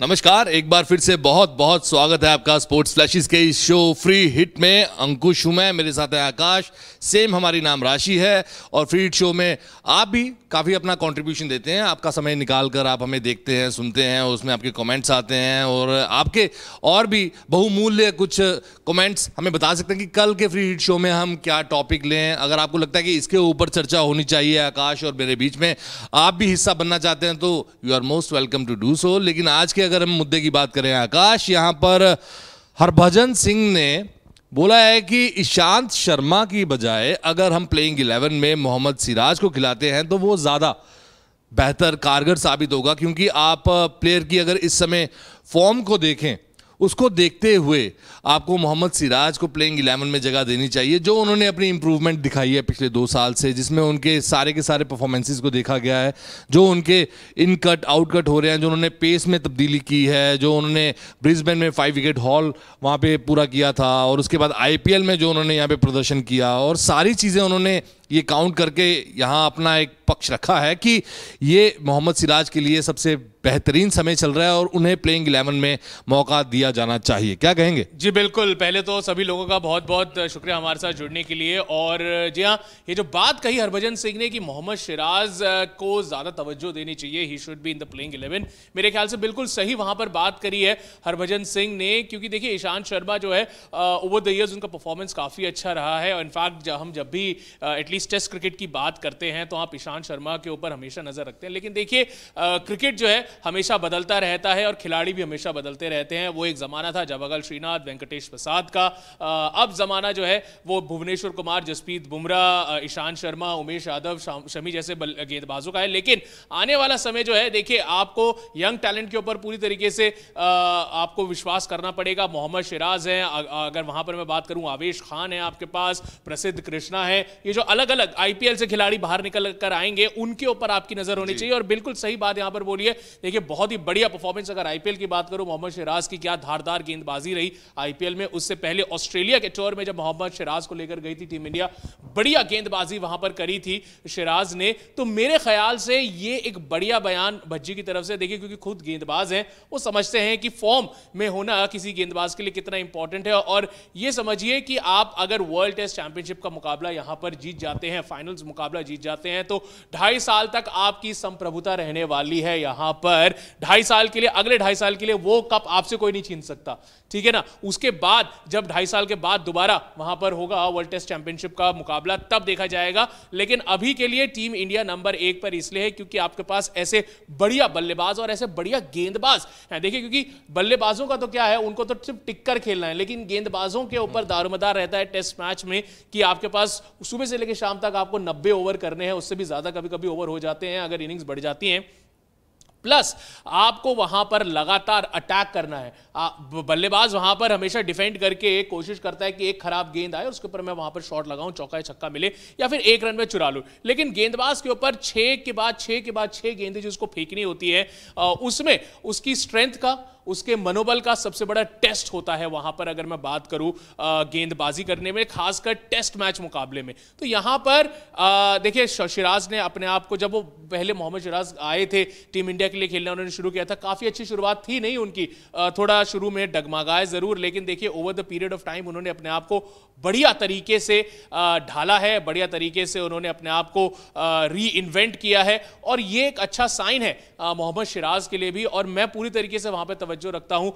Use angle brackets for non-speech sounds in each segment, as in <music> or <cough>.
नमस्कार एक बार फिर से बहुत बहुत स्वागत है आपका स्पोर्ट्स फ्लैशेस के इस शो फ्री हिट में अंकुश हूं मैं मेरे साथ है आकाश सेम हमारी नाम राशि है और फ्री हिट शो में आप भी काफ़ी अपना कंट्रीब्यूशन देते हैं आपका समय निकाल कर आप हमें देखते हैं सुनते हैं उसमें आपके कमेंट्स आते हैं और आपके और भी बहुमूल्य कुछ कमेंट्स हमें बता सकते हैं कि कल के फ्री हिट शो में हम क्या टॉपिक लें अगर आपको लगता है कि इसके ऊपर चर्चा होनी चाहिए आकाश और मेरे बीच में आप भी हिस्सा बनना चाहते हैं तो you are most welcome to do so लेकिन आज के अगर हम मुद्दे की बात करें आकाश यहां पर हरभजन सिंह ने बोला है कि ईशांत शर्मा की बजाय अगर हम प्लेइंग इलेवन में मोहम्मद सिराज को खिलाते हैं तो वो ज़्यादा बेहतर कारगर साबित होगा क्योंकि आप प्लेयर uh, की अगर इस समय फॉर्म को देखें उसको देखते हुए आपको मोहम्मद सिराज को प्लेइंग इलेवन में जगह देनी चाहिए जो उन्होंने अपनी इम्प्रूवमेंट दिखाई है पिछले दो साल से जिसमें उनके सारे के सारे परफॉर्मेंसेस को देखा गया है जो उनके इन कट आउट कट हो रहे हैं जो उन्होंने पेस में तब्दीली की है जो उन्होंने ब्रिस्बेन में फाइव विकेट हॉल वहाँ पर पूरा किया था और उसके बाद आई में जो उन्होंने यहाँ पर प्रदर्शन किया और सारी चीज़ें उन्होंने ये काउंट करके यहाँ अपना एक पक्ष रखा है कि ये मोहम्मद सिराज के लिए सबसे बेहतरीन समय चल रहा है और उन्हें प्लेइंग इलेवन में मौका दिया जाना चाहिए क्या कहेंगे जी बिल्कुल पहले तो सभी लोगों का बहुत बहुत शुक्रिया हमारे साथ जुड़ने के लिए और जी हाँ ये जो बात कही हरभजन सिंह ने कि मोहम्मद सिराज को ज़्यादा तवज्जो देनी चाहिए he should be in the playing eleven मेरे ख्याल से बिल्कुल सही वहां पर बात करी है हरभजन सिंह ने क्योंकि देखिए ईशांत शर्मा जो है ओवर द ईयर्स उनका परफॉर्मेंस काफ़ी अच्छा रहा है इनफैक्ट हम जब भी एटलीस्ट टेस्ट क्रिकेट की बात करते हैं तो आप ईशांत ईशांत शर्मा के ऊपर हमेशा नज़र रखते हैं लेकिन देखिए क्रिकेट जो है हमेशा बदलता रहता है और खिलाड़ी भी हमेशा बदलते रहते हैं वो एक ज़माना था जवागल श्रीनाथ वेंकटेश प्रसाद का अब ज़माना जो है वो भुवनेश्वर कुमार जसप्रीत बुमराह ईशांत शर्मा उमेश यादव शमी जैसे गेंदबाजों का है लेकिन आने वाला समय जो है देखिए आपको यंग टैलेंट के ऊपर पूरी तरीके से आपको विश्वास करना पड़ेगा मोहम्मद शिराज हैं अगर वहां पर मैं बात करूं आवेश खान है आपके पास प्रसिद्ध कृष्णा है ये जो अलग अलग आईपीएल से खिलाड़ी बाहर निकल कर आए आएंगे उनके ऊपर आपकी नजर होनी चाहिए और बिल्कुल सही बात यहां पर बोलिए देखिए बहुत ही बढ़िया परफॉर्मेंस अगर आईपीएल की बात करूं मोहम्मद शिराज की क्या धारदार गेंदबाजी रही आईपीएल में उससे पहले ऑस्ट्रेलिया के टूर में जब मोहम्मद शिराज को लेकर गई थी टीम इंडिया बढ़िया गेंदबाजी वहां पर करी थी शिराज ने तो मेरे ख्याल से ये एक बढ़िया बयान भज्जी की तरफ से देखिए क्योंकि खुद गेंदबाज हैं वो समझते हैं कि फॉर्म में होना किसी गेंदबाज के लिए कितना इंपॉर्टेंट है और ये समझिए कि आप अगर वर्ल्ड टेस्ट चैंपियनशिप का मुकाबला यहां पर जीत जाते हैं फाइनल्स मुकाबला जीत जाते हैं तो ढाई साल तक आपकी संप्रभुता रहने वाली है यहां पर ढाई साल के लिए अगले ढाई साल के लिए वो कप आपसे कोई नहीं छीन सकता ठीक है ना उसके बाद जब ढाई साल के बाद दोबारा वहां पर होगा वर्ल्ड टेस्ट चैंपियनशिप का मुकाबला तब देखा जाएगा लेकिन अभी के लिए टीम इंडिया नंबर एक पर इसलिए है क्योंकि आपके पास ऐसे बढ़िया बल्लेबाज और ऐसे बढ़िया गेंदबाज हैं देखिए क्योंकि बल्लेबाजों का तो क्या है उनको तो सिर्फ टिककर खेलना है लेकिन गेंदबाजों के ऊपर दारोमदार रहता है टेस्ट मैच में कि आपके पास सुबह से लेकर शाम तक आपको नब्बे ओवर करने हैं उससे भी ज्यादा कभी कभी ओवर हो जाते हैं अगर इनिंग्स बढ़ जाती हैं प्लस आपको वहां पर लगातार अटैक करना है बल्लेबाज वहां पर हमेशा डिफेंड करके कोशिश करता है कि एक खराब गेंद आए उसके ऊपर मैं वहां पर शॉट लगाऊं चौका छक्का मिले या फिर एक रन में चुरा लू लेकिन गेंदबाज के ऊपर छह के बाद छह के बाद छह गेंदें जिसको फेंकनी होती है उसमें उसकी स्ट्रेंथ का उसके मनोबल का सबसे बड़ा टेस्ट होता है वहां पर अगर मैं बात करूं गेंदबाजी करने में खासकर टेस्ट मैच मुकाबले में तो यहां पर देखिए शिराज ने अपने आप को जब वो पहले मोहम्मद शिराज आए थे टीम इंडिया के लिए खेलना उन्होंने शुरू किया था काफी अच्छी शुरुआत थी नहीं उनकी थोड़ा शुरू में डगमगाए जरूर लेकिन देखिए over the period of time उन्होंने अपने आप को बढ़िया तरीके से ढाला है बढ़िया तरीके से उन्होंने अपने आप को री इन्वेंट किया है और ये एक अच्छा साइन है मोहम्मद शिराज के लिए भी और मैं पूरी तरीके से वहां पर तवज्जो रखता हूँ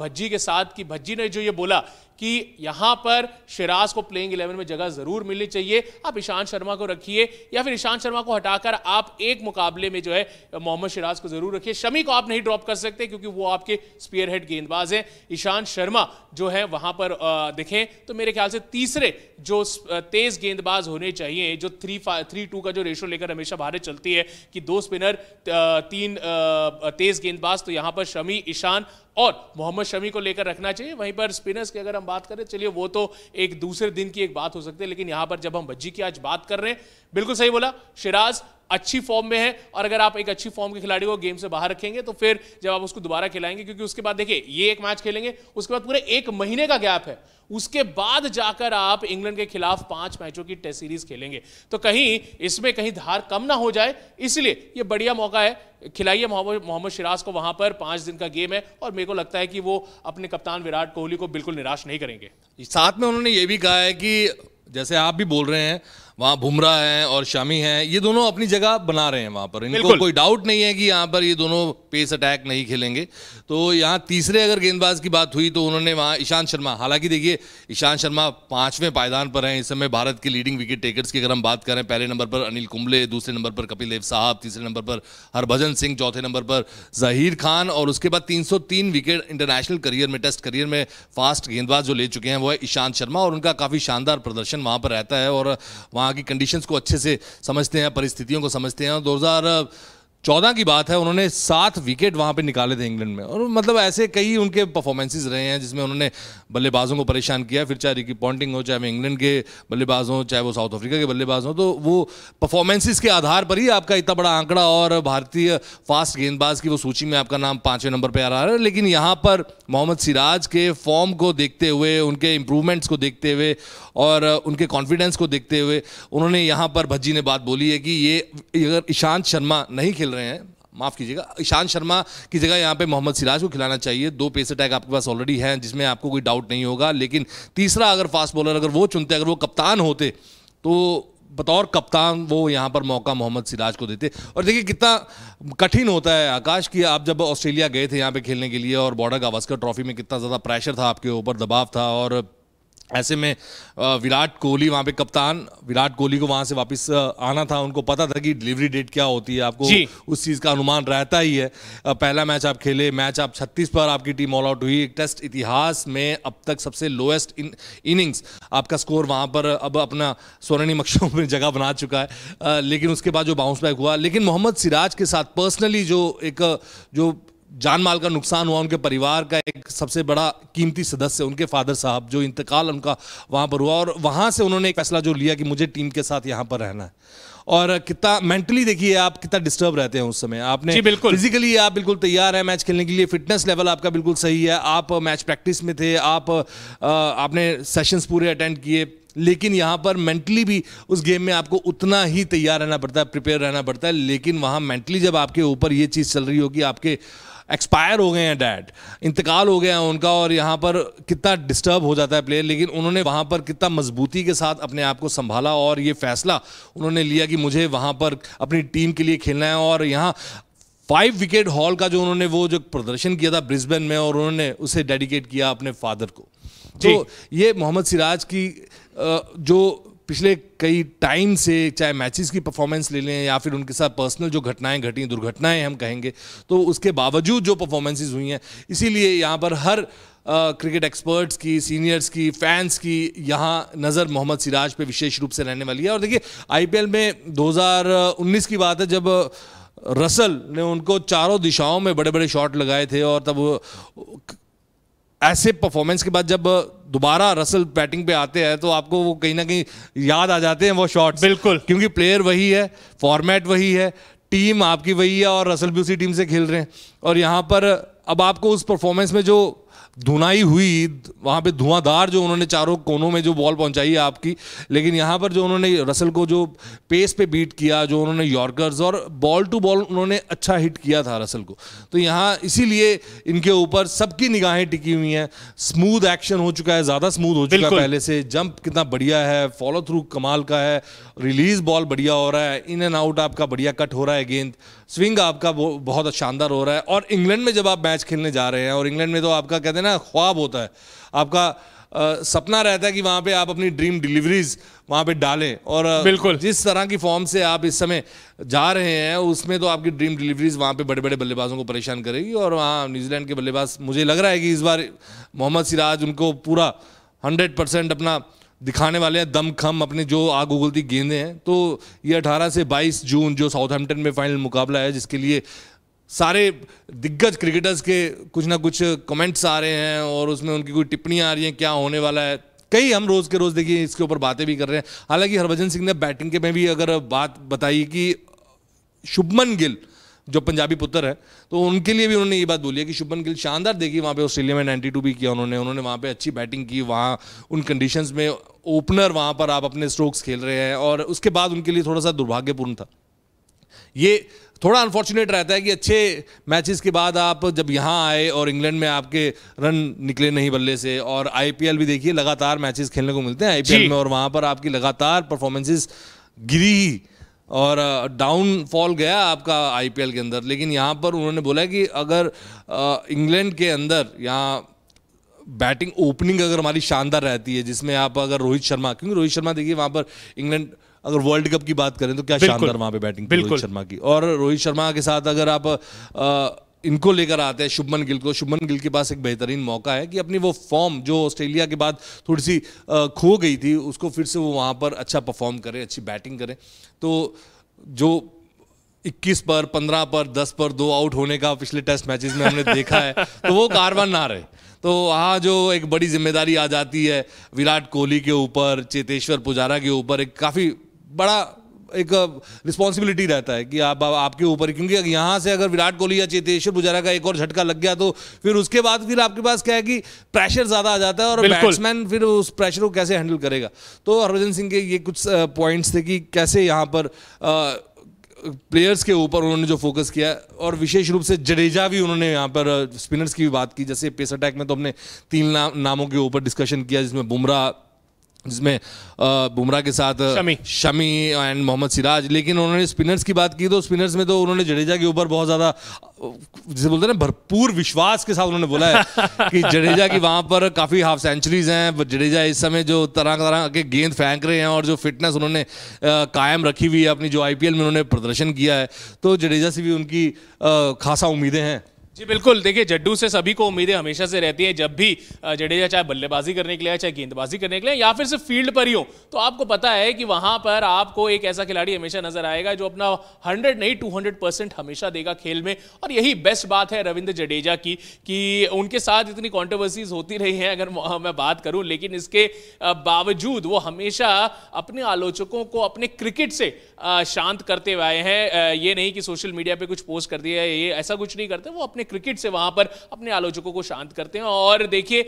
भज्जी के साथ कि भज्जी ने जो ये बोला कि यहां पर शिराज को प्लेइंग इलेवन में जगह जरूर मिलनी चाहिए आप ईशांत शर्मा को रखिए या फिर ईशांत शर्मा को हटाकर आप एक मुकाबले में जो है मोहम्मद शिराज को जरूर रखिए शमी को आप नहीं ड्रॉप कर सकते क्योंकि वो आपके स्पीयर हेड गेंदबाज हैं ईशांत शर्मा जो है वहां पर दिखें तो मेरे ख्याल से तीसरे जो तेज गेंदबाज होने चाहिए जो थ्री थ्री टू का जो रेशो लेकर हमेशा भारत चलती है कि दो स्पिनर तीन तेज गेंदबाज तो यहां पर शमी ईशान और मोहम्मद शमी को लेकर रखना चाहिए वहीं पर स्पिनर्स की अगर हम बात करें चलिए वो तो एक दूसरे दिन की एक बात हो सकती है लेकिन यहां पर जब हम भज्जी की आज बात कर रहे हैं बिल्कुल सही बोला शिराज अच्छी फॉर्म में है और अगर आप एक अच्छी फॉर्म के खिलाड़ी को गेम से बाहर रखेंगे तो फिर जब आप उसको दोबारा खिलाएंगे क्योंकि उसके बाद देखिए ये एक मैच खेलेंगे उसके बाद पूरे एक महीने का गैप है उसके बाद जाकर आप इंग्लैंड के खिलाफ पांच मैचों की टेस्ट सीरीज खेलेंगे तो कहीं इसमें कहीं धार कम ना हो जाए इसलिए ये बढ़िया मौका है खिलाइए मोहम्मद शिराज को वहां पर पांच दिन का गेम है और मेरे को लगता है कि वो अपने कप्तान विराट कोहली को बिल्कुल निराश नहीं करेंगे साथ में उन्होंने ये भी कहा है कि जैसे आप भी बोल रहे हैं वहाँ बुमराह है और शामी है ये दोनों अपनी जगह बना रहे हैं वहाँ पर इनको कोई डाउट नहीं है कि यहाँ पर ये दोनों पेस अटैक नहीं खेलेंगे तो यहाँ तीसरे अगर गेंदबाज की बात हुई तो उन्होंने वहाँ ईशांत शर्मा हालांकि देखिए ईशांत शर्मा पाँचवें पायदान पर हैं इस समय भारत के लीडिंग विकेट टेकर्स की अगर हम बात करें पहले नंबर पर अनिल कुंबले दूसरे नंबर पर कपिल देव साहब तीसरे नंबर पर हरभजन सिंह चौथे नंबर पर जहीर खान और उसके बाद तीन विकेट इंटरनेशनल करियर में टेस्ट करियर में फास्ट गेंदबाज जो ले चुके हैं वो है ईशांत शर्मा और उनका काफ़ी शानदार प्रदर्शन वहाँ पर रहता है और वहाँ वहाँ की कंडीशंस को अच्छे से समझते हैं परिस्थितियों को समझते हैं दो हज़ार चौदह की बात है उन्होंने सात विकेट वहाँ पे निकाले थे इंग्लैंड में और मतलब ऐसे कई उनके परफॉर्मेंसेज रहे हैं जिसमें उन्होंने बल्लेबाजों को परेशान किया फिर चाहे रिकी पॉन्टिंग हो चाहे वो इंग्लैंड के बल्लेबाज हों चाहे वो साउथ अफ्रीका के बल्लेबाज हों तो वो परफॉर्मेंसेज के आधार पर ही आपका इतना बड़ा आंकड़ा और भारतीय फास्ट गेंदबाज की वो सूची में आपका नाम पाँचवें नंबर पर आ रहा है लेकिन यहाँ पर मोहम्मद सिराज के फॉर्म को देखते हुए उनके इम्प्रूवमेंट्स को देखते हुए और उनके कॉन्फिडेंस को देखते हुए उन्होंने यहाँ पर भज्जी ने बात बोली है कि ये अगर ईशांत शर्मा नहीं खेल रहे हैं माफ़ कीजिएगा ईशांत शर्मा की जगह यहाँ पे मोहम्मद सिराज को खिलाना चाहिए दो पेस अटैक आपके पास ऑलरेडी हैं जिसमें आपको कोई डाउट नहीं होगा लेकिन तीसरा अगर फास्ट बॉलर अगर वो चुनते अगर वो कप्तान होते तो बतौर कप्तान वो यहाँ पर मौका मोहम्मद सिराज को देते और देखिए कितना कठिन होता है आकाश कि आप जब ऑस्ट्रेलिया गए थे यहाँ पे खेलने के लिए और बॉर्डर गावस्कर ट्रॉफी में कितना ज़्यादा प्रेशर था आपके ऊपर दबाव था और ऐसे में विराट कोहली वहाँ पे कप्तान विराट कोहली को वहाँ से वापस आना था उनको पता था कि डिलीवरी डेट क्या होती है आपको उस चीज़ का अनुमान रहता ही है पहला मैच आप खेले मैच आप 36 पर आपकी टीम ऑल आउट हुई टेस्ट इतिहास में अब तक सबसे लोएस्ट इन, इनिंग्स आपका स्कोर वहाँ पर अब अपना स्वर्णिम मक्षों में जगह बना चुका है लेकिन उसके बाद जो बाउंस बैक हुआ लेकिन मोहम्मद सिराज के साथ पर्सनली जो एक जो जान माल का नुकसान हुआ उनके परिवार का एक सबसे बड़ा कीमती सदस्य उनके फादर साहब जो इंतकाल उनका वहाँ पर हुआ और वहाँ से उन्होंने एक फैसला जो लिया कि मुझे टीम के साथ यहाँ पर रहना है और कितना मेंटली देखिए आप कितना डिस्टर्ब रहते हैं उस समय आपने जी बिल्कुल फिजिकली आप बिल्कुल तैयार है मैच खेलने के लिए फिटनेस लेवल आपका बिल्कुल सही है आप मैच प्रैक्टिस में थे आप आपने सेशंस पूरे अटेंड किए लेकिन यहाँ पर मेंटली भी उस गेम में आपको उतना ही तैयार रहना पड़ता है प्रिपेयर रहना पड़ता है लेकिन वहाँ मेंटली जब आपके ऊपर ये चीज़ चल रही होगी आपके एक्सपायर हो गए हैं डैड इंतकाल हो गया है उनका और यहाँ पर कितना डिस्टर्ब हो जाता है प्लेयर लेकिन उन्होंने वहाँ पर कितना मजबूती के साथ अपने आप को संभाला और ये फैसला उन्होंने लिया कि मुझे वहाँ पर अपनी टीम के लिए खेलना है और यहाँ फाइव विकेट हॉल का जो उन्होंने वो जो प्रदर्शन किया था ब्रिस्बेन में और उन्होंने उसे डेडिकेट किया अपने फादर को तो ये मोहम्मद सिराज की जो पिछले कई टाइम से चाहे मैचेस की परफॉर्मेंस ले लें या फिर उनके साथ पर्सनल जो घटनाएं घटी दुर्घटनाएं हम कहेंगे तो उसके बावजूद जो परफॉर्मेंसेज हुई हैं इसीलिए यहाँ पर हर क्रिकेट एक्सपर्ट्स की सीनियर्स की फैंस की यहाँ नज़र मोहम्मद सिराज पे विशेष रूप से रहने वाली है और देखिए आईपीएल में 2019 की बात है जब रसल ने उनको चारों दिशाओं में बड़े बड़े शॉट लगाए थे और तब ऐसे परफॉर्मेंस के बाद जब दोबारा रसल बैटिंग पे आते हैं तो आपको वो कहीं ना कहीं याद आ जाते हैं वो शॉट बिल्कुल क्योंकि प्लेयर वही है फॉर्मेट वही है टीम आपकी वही है और रसल भी उसी टीम से खेल रहे हैं और यहाँ पर अब आपको उस परफॉर्मेंस में जो धुनाई हुई वहाँ पे धुआंधार जो उन्होंने चारों कोनों में जो बॉल पहुँचाई है आपकी लेकिन यहाँ पर जो उन्होंने रसल को जो पेस पे बीट किया जो उन्होंने यॉर्कर्स और बॉल टू बॉल उन्होंने अच्छा हिट किया था रसल को तो यहाँ इसीलिए इनके ऊपर सबकी निगाहें टिकी हुई हैं स्मूथ एक्शन हो चुका है ज़्यादा स्मूथ हो चुका है पहले से जंप कितना बढ़िया है फॉलो थ्रू कमाल का है रिलीज बॉल बढ़िया हो रहा है इन एंड आउट आपका बढ़िया कट हो रहा है गेंद स्विंग आपका बहुत शानदार हो रहा है और इंग्लैंड में जब आप मैच खेलने जा रहे हैं और इंग्लैंड में तो आपका कहते हैं ना ख्वाब होता है आपका आ, सपना रहता है कि वहाँ पे आप अपनी ड्रीम डिलीवरीज वहाँ पे डालें और बिल्कुल जिस तरह की फॉर्म से आप इस समय जा रहे हैं उसमें तो आपकी ड्रीम डिलीवरीज वहाँ पे बड़े बड़े बल्लेबाजों को परेशान करेगी और वहाँ न्यूजीलैंड के बल्लेबाज मुझे लग रहा है कि इस बार मोहम्मद सिराज उनको पूरा हंड्रेड परसेंट अपना दिखाने वाले हैं दम खम अपने जो आग उगलती गेंदे हैं तो ये 18 से 22 जून जो साउथहैम्पटन में फाइनल मुकाबला है जिसके लिए सारे दिग्गज क्रिकेटर्स के कुछ ना कुछ कमेंट्स आ रहे हैं और उसमें उनकी कोई टिप्पणियाँ आ रही हैं क्या होने वाला है कई हम रोज़ के रोज़ देखिए इसके ऊपर बातें भी कर रहे हैं हालांकि हरभजन सिंह ने बैटिंग के में भी अगर बात बताई कि शुभमन गिल जो पंजाबी पुत्र है तो उनके लिए भी उन्होंने ये बात बोली है कि शुभमन गिल शानदार देखी वहाँ पे ऑस्ट्रेलिया में 92 भी किया उन्होंने उन्होंने वहाँ पे अच्छी बैटिंग की वहाँ उन कंडीशंस में ओपनर वहाँ पर आप अपने स्ट्रोक्स खेल रहे हैं और उसके बाद उनके लिए थोड़ा सा दुर्भाग्यपूर्ण था ये थोड़ा अनफॉर्चुनेट रहता है कि अच्छे मैचेस के बाद आप जब यहाँ आए और इंग्लैंड में आपके रन निकले नहीं बल्ले से और आईपीएल भी देखिए लगातार मैचेस खेलने को मिलते हैं आईपीएल में और वहाँ पर आपकी लगातार परफॉर्मेंसेस गिरी ही और डाउनफॉल गया आपका आईपीएल के अंदर लेकिन यहाँ पर उन्होंने बोला कि अगर इंग्लैंड के अंदर यहाँ बैटिंग ओपनिंग अगर हमारी शानदार रहती है जिसमें आप अगर रोहित शर्मा क्योंकि रोहित शर्मा देखिए वहाँ पर इंग्लैंड अगर वर्ल्ड कप की बात करें तो क्या शानदार वहाँ पे बैटिंग रोहित शर्मा की और रोहित शर्मा के साथ अगर आप आ, इनको लेकर आते हैं शुभमन गिल को शुभमन गिल के पास एक बेहतरीन मौका है कि अपनी वो फॉर्म जो ऑस्ट्रेलिया के बाद थोड़ी सी खो गई थी उसको फिर से वो वहाँ पर अच्छा परफॉर्म करे अच्छी बैटिंग करें तो जो 21 पर 15 पर 10 पर दो आउट होने का पिछले टेस्ट मैचेस में हमने देखा है तो वो कारवा ना रहे तो वहाँ जो एक बड़ी जिम्मेदारी आ जाती है विराट कोहली के ऊपर चेतेश्वर पुजारा के ऊपर एक काफ़ी बड़ा एक रिस्पॉन्सिबिलिटी रहता है कि आप आपके ऊपर क्योंकि यहाँ से अगर विराट कोहली या चेतेश्वर पुजारा का एक और झटका लग गया तो फिर उसके बाद फिर आपके पास क्या है कि प्रेशर ज़्यादा आ जाता है और बैट्समैन फिर उस प्रेशर को कैसे हैंडल करेगा तो हरभजन सिंह के ये कुछ पॉइंट्स थे कि कैसे यहाँ पर प्लेयर्स के ऊपर उन्होंने जो फोकस किया और विशेष रूप से जडेजा भी उन्होंने यहाँ पर स्पिनर्स की भी बात की जैसे पेस अटैक में तो हमने तीन ना, नामों के ऊपर डिस्कशन किया जिसमें बुमराह जिसमें बुमराह के साथ शमी शमी एंड मोहम्मद सिराज लेकिन उन्होंने स्पिनर्स की बात की तो स्पिनर्स में तो उन्होंने जडेजा के ऊपर बहुत ज़्यादा जिसे बोलते हैं ना भरपूर विश्वास के साथ उन्होंने बोला है कि <laughs> जडेजा की वहाँ पर काफ़ी हाफ सेंचुरीज हैं जडेजा इस समय जो तरह तरह के गेंद फेंक रहे हैं और जो फिटनेस उन्होंने कायम रखी हुई है अपनी जो आई में उन्होंने प्रदर्शन किया है तो जडेजा से भी उनकी खासा उम्मीदें हैं जी बिल्कुल देखिए जड्डू से सभी को उम्मीदें हमेशा से रहती है जब भी जडेजा चाहे बल्लेबाजी करने के लिए चाहे गेंदबाजी करने के लिए या फिर सिर्फ फील्ड पर ही हो तो आपको पता है कि वहां पर आपको एक ऐसा खिलाड़ी हमेशा नजर आएगा जो अपना 100 नहीं 200 परसेंट हमेशा देगा खेल में और यही बेस्ट बात है रविंद्र जडेजा की कि उनके साथ इतनी कॉन्ट्रोवर्सीज होती रही हैं अगर मैं बात करूँ लेकिन इसके बावजूद वो हमेशा अपने आलोचकों को अपने क्रिकेट से शांत करते हुए आए हैं ये नहीं कि सोशल मीडिया पर कुछ पोस्ट कर दिया ये ऐसा कुछ नहीं करते वो अपने अपने क्रिकेट से वहां पर अपने आलोचकों को शांत करते हैं और देखिए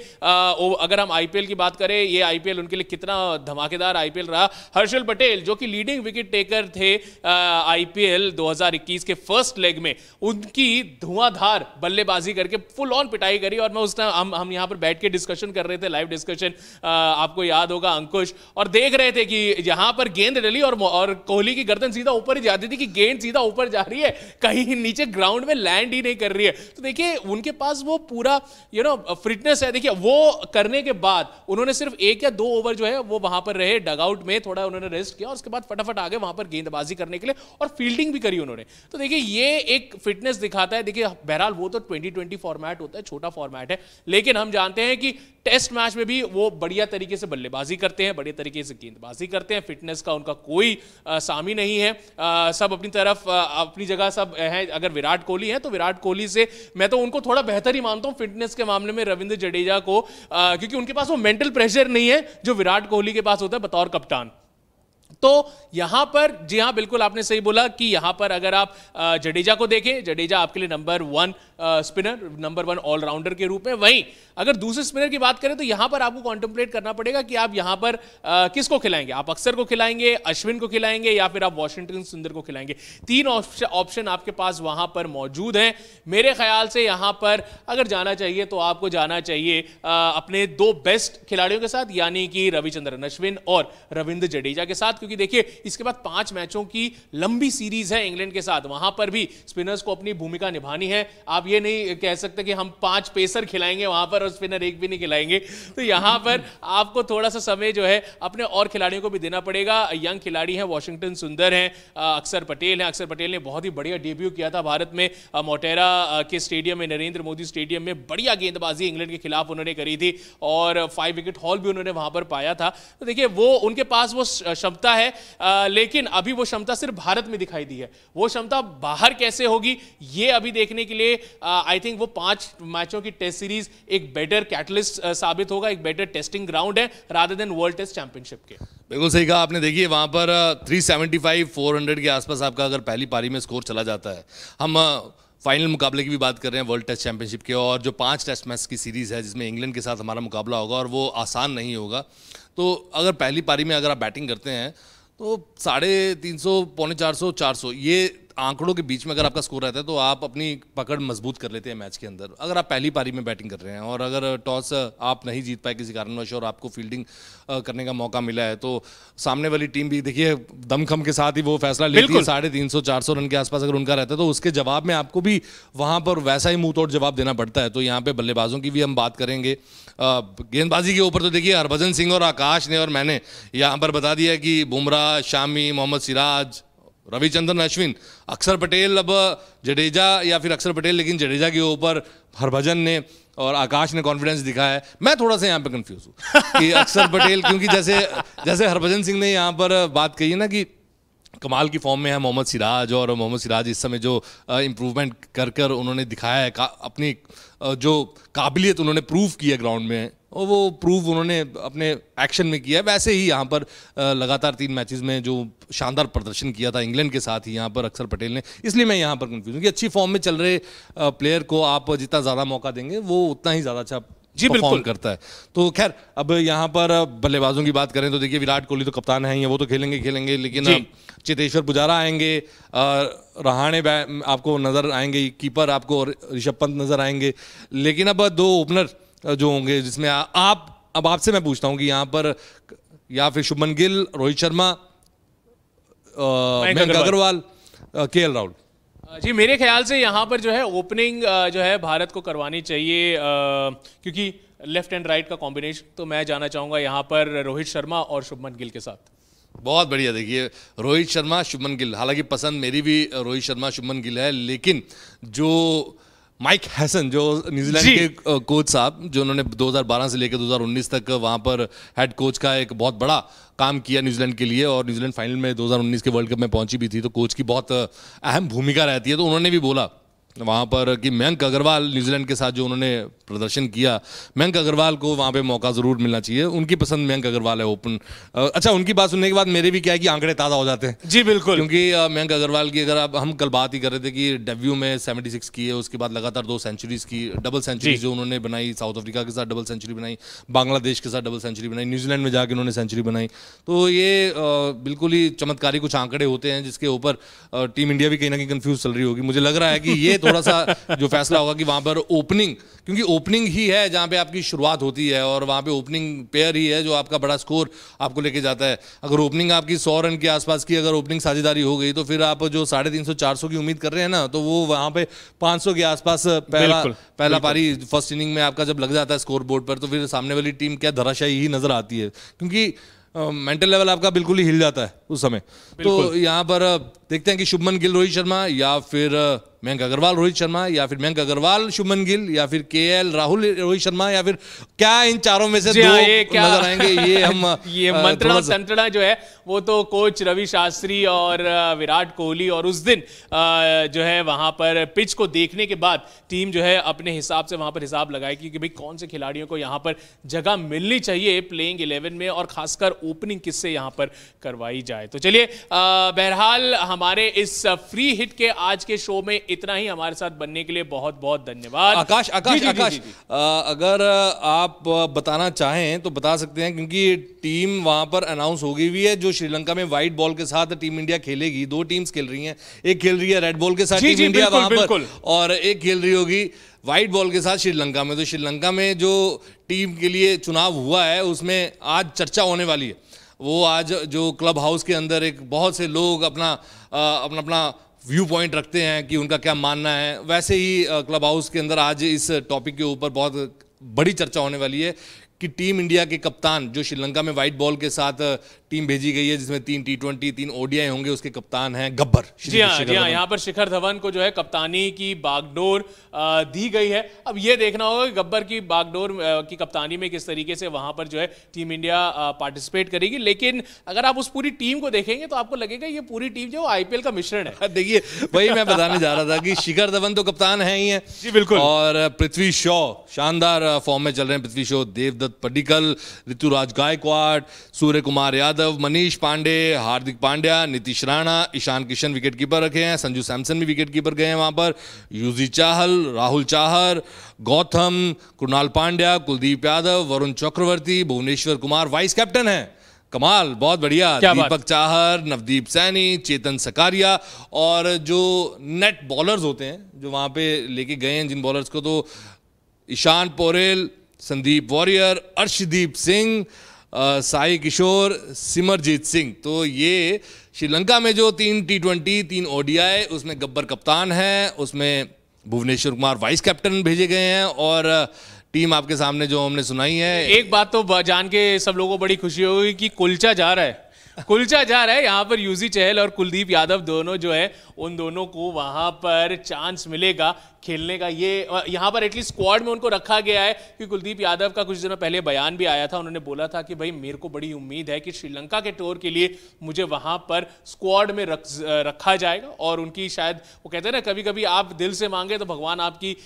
अगर हम आईपीएल की बात करें ये आईपीएल उनके लिए कितना धमाकेदार आईपीएल रहा हर्षल पटेल जो कि लीडिंग विकेट टेकर थे आईपीएल 2021 के फर्स्ट लेग में उनकी धुआंधार बल्लेबाजी करके फुल ऑन पिटाई करी और मैं उस टाइम हम हम यहाँ पर बैठ के डिस्कशन कर रहे थे लाइव डिस्कशन आपको याद होगा अंकुश और देख रहे थे कि यहाँ पर गेंद डली और और कोहली की गर्दन सीधा ऊपर ही जाती थी कि गेंद सीधा ऊपर जा रही है कहीं नीचे ग्राउंड में लैंड ही नहीं कर रही है तो देखिए उनके पास वो पूरा यू नो फिटनेस है देखिए वो करने के बाद उन्होंने सिर्फ एक या दो ओवर जो है वो वहां पर रहे डगआउट में थोड़ा उन्होंने रेस्ट किया और उसके बाद फटाफट आगे वहां पर गेंदबाजी करने के लिए और फील्डिंग भी करी उन्होंने तो देखिए ये एक फिटनेस दिखाता है देखिए बहरहाल वो तो ट्वेंटी ट्वेंटी फॉर्मेट होता है छोटा फॉर्मेट है लेकिन हम जानते हैं कि टेस्ट मैच में भी वो बढ़िया तरीके से बल्लेबाजी करते हैं बढ़िया तरीके से गेंदबाजी करते हैं फिटनेस का उनका कोई आ, सामी नहीं है आ, सब अपनी तरफ आ, अपनी जगह सब हैं अगर विराट कोहली हैं तो विराट कोहली से मैं तो उनको थोड़ा बेहतर ही मानता हूँ फिटनेस के मामले में रविंद्र जडेजा को आ, क्योंकि उनके पास वो मेंटल प्रेशर नहीं है जो विराट कोहली के पास होता है बतौर कप्तान तो यहां पर जी हां बिल्कुल आपने सही बोला कि यहां पर अगर आप जडेजा को देखें जडेजा आपके लिए number one spinner number one all rounder के रूप में वहीं अगर दूसरे स्पिनर की बात करें तो यहां पर आपको कॉन्टेम्पलेट करना पड़ेगा कि आप यहां पर किसको खिलाएंगे आप अक्सर को खिलाएंगे अश्विन को खिलाएंगे या फिर आप वॉशिंगटन सुंदर को खिलाएंगे तीन ऑप्शन आपके पास वहां पर मौजूद हैं मेरे ख्याल से यहां पर अगर जाना चाहिए तो आपको जाना चाहिए अपने दो बेस्ट खिलाड़ियों के साथ यानी कि रविचंद्रन अश्विन और रविंद्र जडेजा के साथ क्योंकि क्योंकि देखिए इसके बाद पांच मैचों की लंबी सीरीज है इंग्लैंड के साथ वहां पर भी स्पिनर्स को अपनी भूमिका निभानी है आप ये नहीं कह सकते कि हम पांच पेसर खिलाएंगे वहां पर और स्पिनर एक भी नहीं खिलाएंगे तो यहां पर आपको थोड़ा सा समय जो है अपने और खिलाड़ियों को भी देना पड़ेगा यंग खिलाड़ी हैं वॉशिंगटन सुंदर हैं अक्सर पटेल हैं अक्सर पटेल ने बहुत ही बढ़िया डेब्यू किया था भारत में मोटेरा के स्टेडियम में नरेंद्र मोदी स्टेडियम में बढ़िया गेंदबाजी इंग्लैंड के खिलाफ उन्होंने करी थी और फाइव विकेट हॉल भी उन्होंने वहां पर पाया था तो देखिए वो उनके पास वो क्षमता है है आ, लेकिन अभी वो क्षमता सिर्फ भारत में दिखाई दी है वो क्षमता बाहर कैसे होगी ये अभी देखने के लिए आई थिंक वो पांच मैचों की टेस्ट सीरीज एक बेटर कैटलिस्ट साबित होगा एक बेटर टेस्टिंग ग्राउंड है rather than world test championship के बिल्कुल सही कहा आपने देखिए वहां पर थ्री सेवेंटी के आसपास आपका अगर पहली पारी में स्कोर चला जाता है हम फाइनल मुकाबले की भी बात कर रहे हैं वर्ल्ड टेस्ट चैंपियनशिप के और जो पांच टेस्ट मैच की सीरीज़ है जिसमें इंग्लैंड के साथ हमारा मुकाबला होगा और वो आसान नहीं होगा तो अगर पहली पारी में अगर आप बैटिंग करते हैं तो साढ़े तीन सौ पौने चार सौ चार सौ ये आंकड़ों के बीच में अगर आपका स्कोर रहता है तो आप अपनी पकड़ मजबूत कर लेते हैं मैच के अंदर अगर आप पहली पारी में बैटिंग कर रहे हैं और अगर टॉस आप नहीं जीत पाए किसी कारणवश और आपको फील्डिंग करने का मौका मिला है तो सामने वाली टीम भी देखिए दमखम के साथ ही वो फैसला लेती है साढ़े तीन सौ चार सौ रन के आसपास अगर उनका रहता है तो उसके जवाब में आपको भी वहाँ पर वैसा ही मुँह जवाब देना पड़ता है तो यहाँ पे बल्लेबाजों की भी हम बात करेंगे गेंदबाजी के ऊपर तो देखिए हरभजन सिंह और आकाश ने और मैंने यहाँ पर बता दिया कि बुमराह शामी मोहम्मद सिराज रविचंद्रन अश्विन अक्षर पटेल अब जडेजा या फिर अक्षर पटेल लेकिन जडेजा के ऊपर हरभजन ने और आकाश ने कॉन्फिडेंस दिखाया है मैं थोड़ा सा यहाँ पे कंफ्यूज हूँ कि अक्षर पटेल क्योंकि जैसे जैसे हरभजन सिंह ने यहाँ पर बात कही है ना कि कमाल की फॉर्म में है मोहम्मद सिराज और मोहम्मद सिराज इस समय जो इम्प्रूवमेंट कर कर उन्होंने दिखाया है अपनी जो काबिलियत उन्होंने प्रूव की है ग्राउंड में और वो प्रूव उन्होंने अपने एक्शन में किया है वैसे ही यहाँ पर लगातार तीन मैचेस में जो शानदार प्रदर्शन किया था इंग्लैंड के साथ ही यहाँ पर अक्सर पटेल ने इसलिए मैं यहाँ पर कंफ्यूज हूँ कि अच्छी फॉर्म में चल रहे प्लेयर को आप जितना ज़्यादा मौका देंगे वो उतना ही ज़्यादा अच्छा जी बिल्कुल करता है तो खैर अब यहाँ पर बल्लेबाजों की बात करें तो देखिए विराट कोहली तो कप्तान है वो तो खेलेंगे खेलेंगे लेकिन चेतेश्वर पुजारा आएंगे रहाणे आपको नजर आएंगे कीपर आपको ऋषभ पंत नजर आएंगे लेकिन अब दो ओपनर जो होंगे जिसमें आप अब आपसे मैं पूछता हूँ कि यहाँ पर या फिर शुभमन गिल रोहित शर्मा अग्रवाल के एल राहुल जी मेरे ख्याल से यहाँ पर जो है ओपनिंग जो है भारत को करवानी चाहिए क्योंकि लेफ्ट एंड राइट का कॉम्बिनेशन तो मैं जाना चाहूँगा यहाँ पर रोहित शर्मा और शुभमन गिल के साथ बहुत बढ़िया देखिए रोहित शर्मा शुभमन गिल हालांकि पसंद मेरी भी रोहित शर्मा शुभमन गिल है लेकिन जो माइक हैसन जो न्यूजीलैंड के कोच साहब जो उन्होंने 2012 से लेकर 2019 तक वहां पर हेड कोच का एक बहुत बड़ा काम किया न्यूजीलैंड के लिए और न्यूजीलैंड फाइनल में 2019 के वर्ल्ड कप में पहुंची भी थी तो कोच की बहुत अहम भूमिका रहती है तो उन्होंने भी बोला वहाँ पर कि मयंक अग्रवाल न्यूजीलैंड के साथ जो उन्होंने प्रदर्शन किया मयंक अग्रवाल को वहाँ पे मौका ज़रूर मिलना चाहिए उनकी पसंद मयंक अग्रवाल है ओपन अच्छा उनकी बात सुनने के बाद मेरे भी क्या है कि आंकड़े ताज़ा हो जाते हैं जी बिल्कुल क्योंकि मयंक अग्रवाल की अगर आप हम कल बात ही कर रहे थे कि डेब्यू में सेवेंटी सिक्स की है उसके बाद लगातार दो सेंचुरीज़ की डबल सेंचुरी जो उन्होंने बनाई साउथ अफ्रीका के साथ डबल सेंचुरी बनाई बांग्लादेश के साथ डबल सेंचुरी बनाई न्यूजीलैंड में जाकर उन्होंने सेंचुरी बनाई तो ये बिल्कुल ही चमत्कारी कुछ आंकड़े होते हैं जिसके ऊपर टीम इंडिया भी कहीं ना कहीं कन्फ्यूज़ चल रही होगी मुझे लग रहा है कि ये <laughs> थोड़ा सा जो फैसला होगा कि वहाँ पर ओपनिंग क्योंकि ओपनिंग ही है जहाँ पे आपकी शुरुआत होती है और वहाँ पे ओपनिंग पेयर ही है जो आपका बड़ा स्कोर आपको लेके जाता है अगर ओपनिंग आपकी सौ रन के आसपास की अगर ओपनिंग साझेदारी हो गई तो फिर आप जो साढ़े तीन सौ चार सौ की उम्मीद कर रहे हैं ना तो वो वहाँ पे पाँच सौ के आसपास पहला पहला पारी फर्स्ट इनिंग में आपका जब लग जाता है स्कोर बोर्ड पर तो फिर सामने वाली टीम क्या धराशाई ही नजर आती है क्योंकि मेंटल लेवल आपका बिल्कुल ही हिल जाता है उस समय तो यहाँ पर देखते हैं कि शुभमन गिल रोहित शर्मा या फिर मयंक अग्रवाल रोहित शर्मा या फिर मयंक अग्रवाल शुभमन गिल या फिर के एल राहुल रोहित शर्मा या फिर क्या इन चारों में से हाँ, दो ये क्या? नजर आएंगे ये <laughs> हम ये मंत्रणा संतरणा जो है वो तो कोच रवि शास्त्री और विराट कोहली और उस दिन जो है वहां पर पिच को देखने के बाद टीम जो है अपने हिसाब से वहां पर हिसाब लगाएगी कि भाई कौन से खिलाड़ियों को यहाँ पर जगह मिलनी चाहिए प्लेइंग इलेवन में और खासकर ओपनिंग किससे यहाँ पर करवाई जाए है तो चलिए बहरहाल हमारे इस फ्री हिट के आज के शो में इतना ही हमारे साथ बनने के लिए बहुत बहुत धन्यवाद आकाश आकाश जी, आकाश जी, जी, जी। आ, अगर आप बताना चाहें तो बता सकते हैं क्योंकि टीम वहां पर अनाउंस हो गई हुई है जो श्रीलंका में व्हाइट बॉल के साथ टीम इंडिया खेलेगी दो टीम्स खेल रही हैं एक खेल रही है रेड बॉल के साथ टीम इंडिया वहां पर और एक खेल रही होगी व्हाइट बॉल के साथ श्रीलंका में तो श्रीलंका में जो टीम के लिए चुनाव हुआ है उसमें आज चर्चा होने वाली है वो आज जो क्लब हाउस के अंदर एक बहुत से लोग अपना अपना अपना व्यू पॉइंट रखते हैं कि उनका क्या मानना है वैसे ही क्लब हाउस के अंदर आज इस टॉपिक के ऊपर बहुत बड़ी चर्चा होने वाली है कि टीम इंडिया के कप्तान जो श्रीलंका में व्हाइट बॉल के साथ टीम भेजी गई है जिसमें तीन टी ट्वेंटी तीन ओडीआई होंगे उसके कप्तान हैं गब्बर जी हाँ जी हाँ यहाँ पर शिखर धवन को जो है कप्तानी की बागडोर दी गई है अब ये देखना होगा कि गब्बर की बागडोर की कप्तानी में किस तरीके से वहाँ पर जो है टीम इंडिया पार्टिसिपेट करेगी लेकिन अगर आप उस पूरी टीम को देखेंगे तो आपको लगेगा ये पूरी टीम जो आईपीएल का मिश्रण है <laughs> देखिए वही मैं बताने जा रहा था कि शिखर धवन तो कप्तान है ही है जी बिल्कुल और पृथ्वी शॉ शानदार फॉर्म में चल रहे हैं पृथ्वी शॉ देवदत्त पडिकल ऋतुराज गायकवाड़ सूर्य कुमार यादव मनीष पांडे हार्दिक पांड्या नीतीश राणा ईशान किशन विकेट कीपर रखे हैं संजू सैमसन भी विकेट कीपर गए हैं वहाँ पर यूजी चाहल राहुल चाहर गौतम कृणाल पांड्या कुलदीप यादव वरुण चक्रवर्ती भुवनेश्वर कुमार वाइस कैप्टन हैं कमाल बहुत बढ़िया दीपक चाहर नवदीप सैनी चेतन सकारिया और जो नेट बॉलर्स होते हैं जो वहां पे लेके गए हैं जिन बॉलर्स को तो ईशान पोरेल संदीप वॉरियर अर्शदीप सिंह साई किशोर सिमरजीत सिंह तो ये श्रीलंका में जो तीन टी ट्वेंटी तीन ओडीआई उसमें गब्बर कप्तान है उसमें भुवनेश्वर कुमार वाइस कैप्टन भेजे गए हैं और टीम आपके सामने जो हमने सुनाई है एक बात तो जान के सब लोगों को बड़ी खुशी होगी कि कुलचा जा रहा है कुलचा जा रहा है यहाँ पर यूजी चहल और कुलदीप यादव दोनों जो है उन दोनों को वहां पर चांस मिलेगा खेलने का ये यहाँ पर एटलीस्ट स्क्वाड में उनको रखा गया है कि कुलदीप यादव का कुछ दिनों पहले बयान भी आया था उन्होंने बोला था कि भाई मेरे को बड़ी उम्मीद है कि श्रीलंका के टूर के लिए मुझे वहाँ पर स्क्वाड में रख रखा जाएगा और उनकी शायद वो कहते हैं ना कभी कभी आप दिल से मांगे तो भगवान आपकी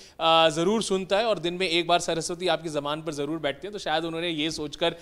ज़रूर सुनता है और दिन में एक बार सरस्वती आपकी ज़बान पर ज़रूर बैठती है तो शायद उन्होंने ये सोचकर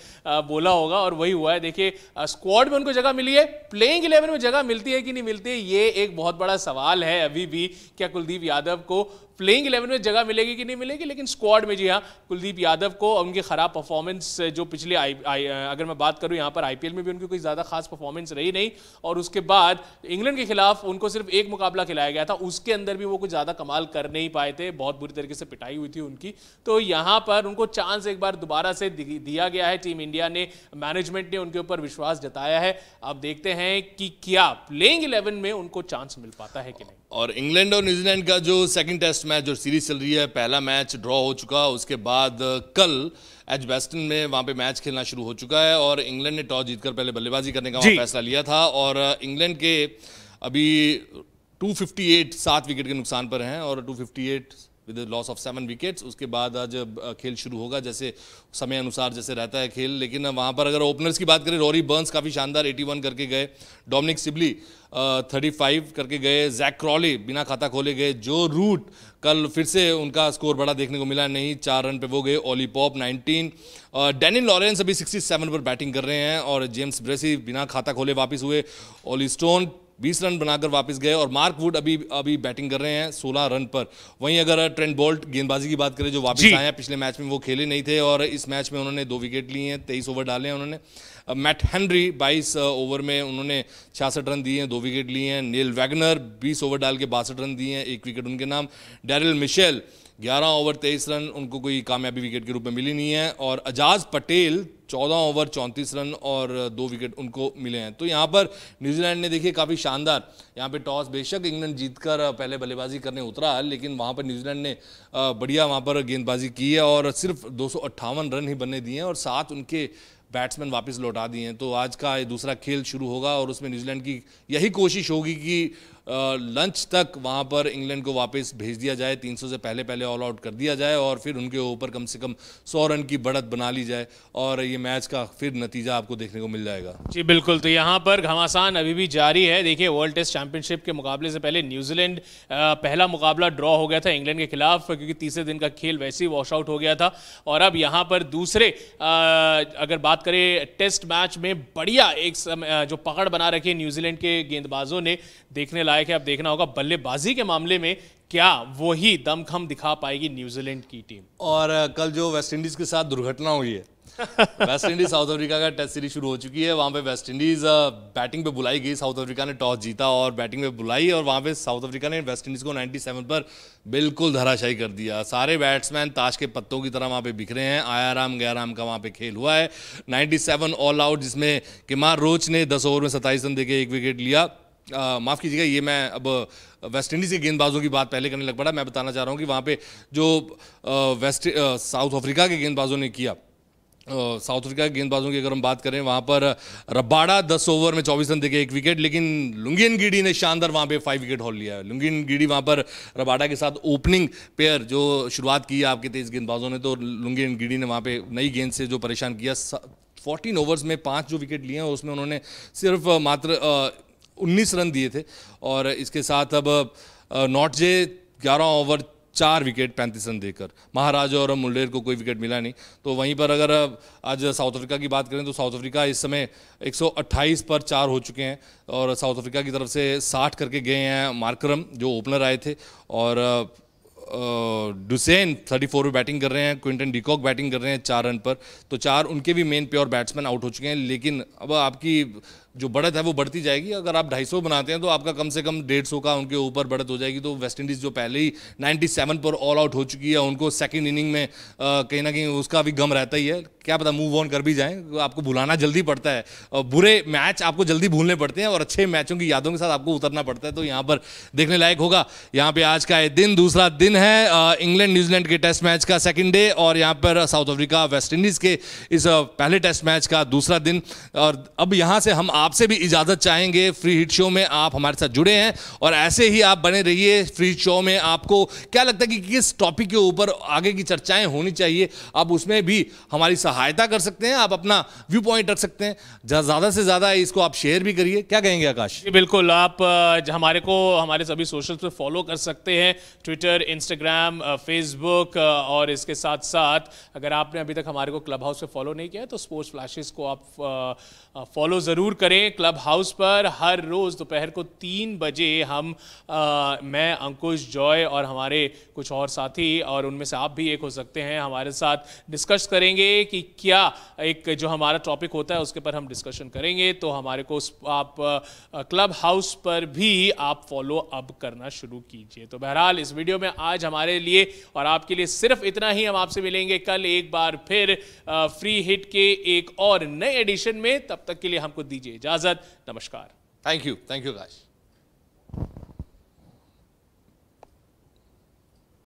बोला होगा और वही हुआ है देखिए स्क्वाड में उनको जगह मिली है प्लेइंग इलेवन में जगह मिलती है कि नहीं मिलती है ये एक बहुत बड़ा सवाल है अभी भी क्या कुलदीप यादव को प्लेइंग इलेवन में जगह मिलेगी कि नहीं मिलेगी लेकिन स्क्वाड में जी हाँ कुलदीप यादव को उनकी खराब परफॉर्मेंस जो पिछले आई, आई अगर मैं बात करूँ यहाँ पर आईपीएल में भी उनकी कोई ज़्यादा खास परफॉर्मेंस रही नहीं और उसके बाद इंग्लैंड के खिलाफ उनको सिर्फ एक मुकाबला खिलाया गया था उसके अंदर भी वो कुछ ज़्यादा कमाल कर नहीं पाए थे बहुत बुरी तरीके से पिटाई हुई थी उनकी तो यहाँ पर उनको चांस एक बार दोबारा से दिया गया है टीम इंडिया ने मैनेजमेंट ने उनके ऊपर विश्वास जताया है अब देखते हैं कि क्या प्लेइंग इलेवन में उनको चांस मिल पाता है कि नहीं और इंग्लैंड और न्यूजीलैंड का जो सेकंड टेस्ट मैच जो सीरीज चल रही है पहला मैच ड्रॉ हो चुका उसके बाद कल एच बेस्टन में वहां पे मैच खेलना शुरू हो चुका है और इंग्लैंड ने टॉस जीतकर पहले बल्लेबाजी करने का फैसला लिया था और इंग्लैंड के अभी 258 सात विकेट के नुकसान पर हैं और 258 with loss of seven wickets उसके बाद आज खेल शुरू होगा जैसे समय अनुसार जैसे रहता है खेल लेकिन वहाँ पर अगर ओपनर्स की बात करें रॉरी बर्न्स काफ़ी शानदार 81 करके गए डोमिनिक सिबली थर्टी फाइव करके गए जैक क्रॉली बिना खाता खोले गए जो रूट कल फिर से उनका स्कोर बड़ा देखने को मिला नहीं चार रन पे वो गए Ollie Pope nineteen Daniel Lawrence अभी सिक्सटी सेवन पर बैटिंग कर रहे हैं और जेम्स ब्रेसी बिना खाता खोले वापस हुए ओली स्टोन 20 रन बनाकर वापस गए और मार्क वुड अभी अभी बैटिंग कर रहे हैं 16 रन पर वहीं अगर ट्रेंट बोल्ट गेंदबाजी की बात करें जो वापस आए हैं पिछले मैच में वो खेले नहीं थे और इस मैच में उन्होंने दो विकेट लिए हैं तेईस ओवर डाले हैं उन्होंने मैट हेनरी 22 ओवर में उन्होंने छियासठ रन दिए हैं दो विकेट लिए हैं नील वैगनर बीस ओवर डाल के बासठ रन दिए हैं एक विकेट उनके नाम डैरल मिशेल 11 ओवर 23 रन उनको कोई कामयाबी विकेट के रूप में मिली नहीं है और अजाज पटेल चौदह ओवर चौंतीस रन और दो विकेट उनको मिले हैं तो यहाँ पर न्यूजीलैंड ने देखिए काफ़ी शानदार यहाँ पे टॉस बेशक इंग्लैंड जीतकर पहले बल्लेबाजी करने उतरा है लेकिन वहाँ पर न्यूजीलैंड ने बढ़िया वहाँ पर गेंदबाजी की है और सिर्फ दो रन ही बनने दिए हैं और साथ उनके बैट्समैन वापस लौटा दिए हैं तो आज का दूसरा खेल शुरू होगा और उसमें न्यूजीलैंड की यही कोशिश होगी कि लंच तक वहाँ पर इंग्लैंड को वापस भेज दिया जाए 300 से पहले पहले ऑल आउट कर दिया जाए और फिर उनके ऊपर कम से कम सौ रन की बढ़त बना ली जाए और ये मैच का फिर नतीजा आपको देखने को मिल जाएगा जी बिल्कुल तो यहाँ पर घमासान अभी भी जारी है देखिए वर्ल्ड टेस्ट चैंपियनशिप के मुकाबले से पहले न्यूजीलैंड पहला मुकाबला ड्रॉ हो गया था इंग्लैंड के खिलाफ क्योंकि तीसरे दिन का खेल वैसे ही वॉश आउट हो गया था और अब यहाँ पर दूसरे अगर बात करें टेस्ट मैच में बढ़िया एक जो पकड़ बना रखी है न्यूजीलैंड के गेंदबाजों ने देखने लायक लायक है अब देखना होगा बल्लेबाजी के मामले में क्या वही दमखम दिखा पाएगी न्यूजीलैंड की टीम और कल जो वेस्ट इंडीज के साथ दुर्घटना हुई है <laughs> वेस्ट इंडीज साउथ अफ्रीका का टेस्ट सीरीज शुरू हो चुकी है वहां पे वेस्ट इंडीज बैटिंग पे बुलाई गई साउथ अफ्रीका ने टॉस जीता और बैटिंग पे बुलाई और वहां पे साउथ अफ्रीका ने वेस्ट इंडीज को 97 पर बिल्कुल धराशायी कर दिया सारे बैट्समैन ताश के पत्तों की तरह वहां पे बिखरे हैं आया राम गया राम का वहां पे खेल हुआ है नाइन्टी ऑल आउट जिसमें किमार रोच ने दस ओवर में सत्ताईस रन देकर एक विकेट लिया माफ़ कीजिएगा ये मैं अब वेस्ट इंडीज़ के गेंदबाजों की बात पहले करने लग पड़ा मैं बताना चाह रहा हूँ कि वहाँ पे जो वेस्ट साउथ अफ्रीका के गेंदबाजों ने किया साउथ अफ्रीका के गेंदबाजों की अगर हम बात करें वहाँ पर रबाड़ा दस ओवर में चौबीस रन देखे एक विकेट लेकिन लुंगियन गिडी ने शानदार वहाँ पे फाइव विकेट हॉल लिया है लुंगियन गिडी वहाँ पर रबाडा के साथ ओपनिंग पेयर जो शुरुआत की है आपके तेज गेंदबाजों ने तो लुंगियन गिडी ने वहाँ पे नई गेंद से जो परेशान किया फोर्टीन ओवर्स में पाँच जो विकेट लिए हैं उसमें उन्होंने सिर्फ मात्र उन्नीस रन दिए थे और इसके साथ अब नॉट जे ग्यारह ओवर चार विकेट पैंतीस रन देकर महाराज और मुंडेर को कोई विकेट मिला नहीं तो वहीं पर अगर आज साउथ अफ्रीका की बात करें तो साउथ अफ्रीका इस समय 128 पर चार हो चुके हैं और साउथ अफ्रीका की तरफ से 60 करके गए हैं मार्करम जो ओपनर आए थे और डुसेन 34 पे बैटिंग कर रहे हैं क्विंटन डिकॉक बैटिंग कर रहे हैं चार रन पर तो चार उनके भी मेन प्योर बैट्समैन आउट हो चुके हैं लेकिन अब आपकी जो बढ़त है वो बढ़ती जाएगी अगर आप 250 बनाते हैं तो आपका कम से कम 150 का उनके ऊपर बढ़त हो जाएगी तो वेस्ट इंडीज़ जो पहले ही 97 पर ऑल आउट हो चुकी है उनको सेकेंड इनिंग में कहीं ना कहीं उसका भी गम रहता ही है क्या पता मूव ऑन कर भी जाएं आपको भुलाना जल्दी पड़ता है और बुरे मैच आपको जल्दी भूलने पड़ते हैं और अच्छे मैचों की यादों के साथ आपको उतरना पड़ता है तो यहाँ पर देखने लायक होगा यहाँ पे आज का दिन दूसरा दिन है इंग्लैंड न्यूजीलैंड के टेस्ट मैच का सेकेंड डे और यहाँ पर साउथ अफ्रीका वेस्ट इंडीज़ के इस पहले टेस्ट मैच का दूसरा दिन और अब यहाँ से हम आपसे भी इजाज़त चाहेंगे फ्री हिट शो में आप हमारे साथ जुड़े हैं और ऐसे ही आप बने रहिए फ्री शो में आपको क्या लगता है कि किस टॉपिक के ऊपर आगे की चर्चाएं होनी चाहिए आप उसमें भी हमारी सहा सहायता कर सकते हैं आप अपना व्यू पॉइंट रख सकते हैं ज़्यादा से ज़्यादा इसको आप शेयर भी करिए क्या कहेंगे आकाश बिल्कुल आप हमारे को हमारे सभी सोशल पे फॉलो कर सकते हैं ट्विटर इंस्टाग्राम फेसबुक और इसके साथ साथ अगर आपने अभी तक हमारे को क्लब हाउस पे फॉलो नहीं किया है तो स्पोर्ट्स फ्लैशेज को आप फॉलो ज़रूर करें क्लब हाउस पर हर रोज़ दोपहर को तीन बजे हम आ, मैं अंकुश जॉय और हमारे कुछ और साथी और उनमें से आप भी एक हो सकते हैं हमारे साथ डिस्कस करेंगे कि क्या एक जो हमारा टॉपिक होता है उसके पर हम डिस्कशन करेंगे तो हमारे को आप क्लब हाउस पर भी आप फॉलो अप करना शुरू कीजिए तो बहरहाल इस वीडियो में आज हमारे लिए और आपके लिए सिर्फ इतना ही हम आपसे मिलेंगे कल एक बार फिर फ्री हिट के एक और नए एडिशन में तब तक के लिए हमको दीजिए इजाजत नमस्कार thank you thank you Raj